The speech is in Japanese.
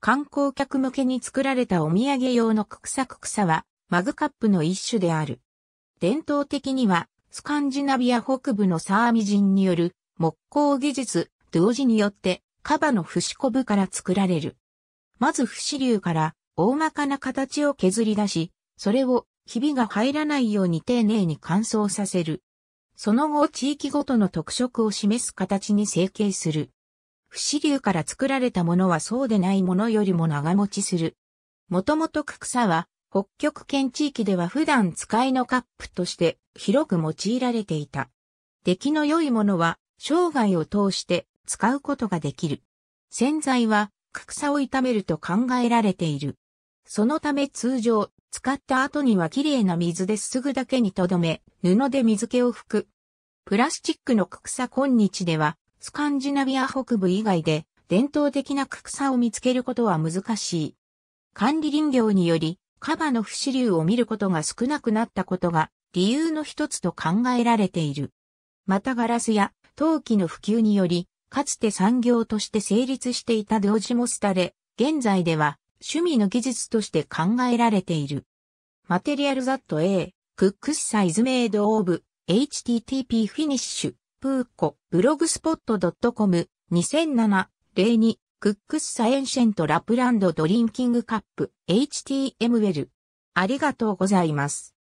観光客向けに作られたお土産用のククサククサは、マグカップの一種である。伝統的には、スカンジナビア北部のサーミ人による木工技術、同時によって、カバの節こぶから作られる。まず節流から大まかな形を削り出し、それをひびが入らないように丁寧に乾燥させる。その後地域ごとの特色を示す形に成形する。不死竜から作られたものはそうでないものよりも長持ちする。もともとクサは、北極圏地域では普段使いのカップとして広く用いられていた。出来の良いものは生涯を通して使うことができる。洗剤はクサを炒めると考えられている。そのため通常、使った後には綺麗な水ですすぐだけにとどめ、布で水気を拭く。プラスチックのクサ今日ではスカンジナビア北部以外で伝統的なク草を見つけることは難しい。管理林業により、カバの不死流を見ることが少なくなったことが理由の一つと考えられている。またガラスや陶器の普及により、かつて産業として成立していた同時も廃れ、現在では趣味の技術として考えられている。マテリアルザット A、クックスサイズメイドオーブ、http フィニッシュ。プーコ、ブログスポット .com、2007、例に、クックスサエンシェントラプランドドリンキングカップ、HTM l ありがとうございます。